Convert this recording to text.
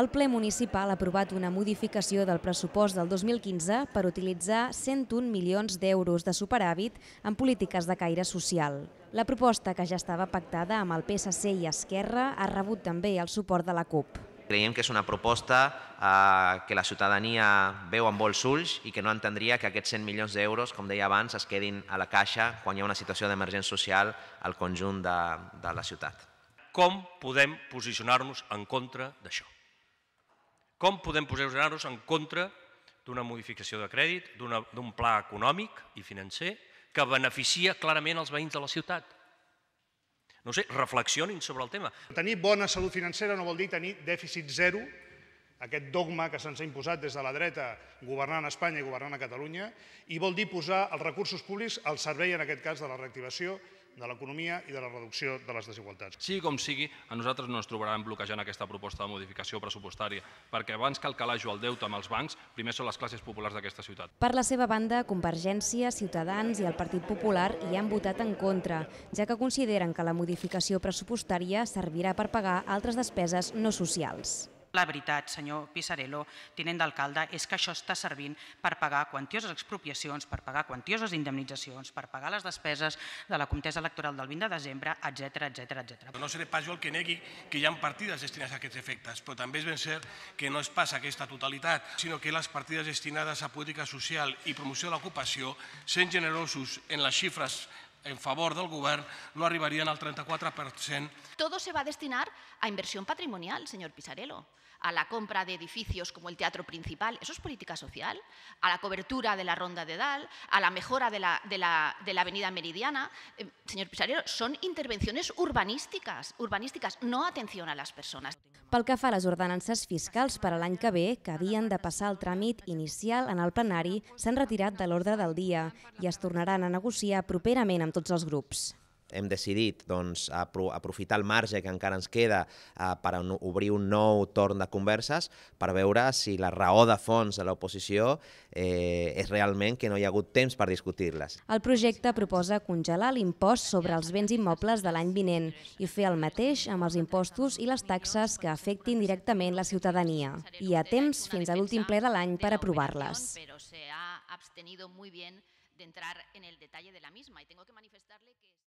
El ple municipal ha aprovat una modificació del pressupost del 2015 per utilitzar 101 milions d'euros de superàvit en polítiques de caire social. La proposta, que ja estava pactada amb el PSC i Esquerra, ha rebut també el suport de la CUP. Creiem que és una proposta eh, que la ciutadania veu amb bons ulls i que no entendria que aquests 100 milions d'euros, com deia abans, es quedin a la caixa quan hi ha una situació d'emergència social al conjunt de, de la ciutat. Com podem posicionar-nos en contra d'això? com podem posar-nos en contra d'una modificació de crèdit, d'un pla econòmic i financer que beneficia clarament els veïns de la ciutat. No sé, reflexionin sobre el tema. Tenir bona salut financera no vol dir tenir dèficit zero aquest dogma que se'ns ha imposat des de la dreta governant Espanya i governant a Catalunya i vol dir posar els recursos públics al servei, en aquest cas, de la reactivació de l'economia i de la reducció de les desigualtats. Sí com sigui, a nosaltres no ens trobaran bloquejant aquesta proposta de modificació pressupostària, perquè abans que el calaixo al deute amb els bancs, primer són les classes populars d'aquesta ciutat. Per la seva banda, Convergència, Ciutadans i el Partit Popular hi han votat en contra, ja que consideren que la modificació pressupostària servirà per pagar altres despeses no socials. La veritat, senyor Pissarello, tinent d'alcalde, és que això està servint per pagar quantioses expropiacions, per pagar quantioses indemnitzacions, per pagar les despeses de la comtesa Electoral del 20 de desembre, etc etc etc. No seré pas jo el que negui que hi ha partides destinades a aquests efectes, però també és ben cert que no es passa aquesta totalitat, sinó que les partides destinades a política social i promoció de l'ocupació, sent generosos en les xifres en favor del govern no arribarien al 34%. Todo se va a destinar a inversión patrimonial, señor Pisarello, a la compra de edificios como el teatro principal, eso es política social, a la cobertura de la ronda de Dal, a la mejora de la, de la, de la avenida Meridiana. Eh, señor Pisarello, son intervenciones urbanísticas, urbanísticas, no atención a las personas. Pel que fa a les ordenances fiscals per a l'any que ve, que havien de passar el tràmit inicial en el plenari, s'han retirat de l'ordre del dia i es tornaran a negociar properament amb amb tots els grups? hem decidit doncs, apro aprofitar el marge que encara ens queda eh, per obrir un nou torn de converses per veure si la raó de fons de l'oposició eh, és realment que no hi ha hagut temps per discutir-les. El projecte proposa congelar l'impost sobre els béns immobles de l'any vinent i fer el mateix amb els impostos i les taxes que afectin directament la ciutadania. Hi ha temps fins a l'últim ple de l'any per aprovar-les. Però s'ha abstenido muy bien de entrar en el detalle de la misma. Y tengo que manifestarle que...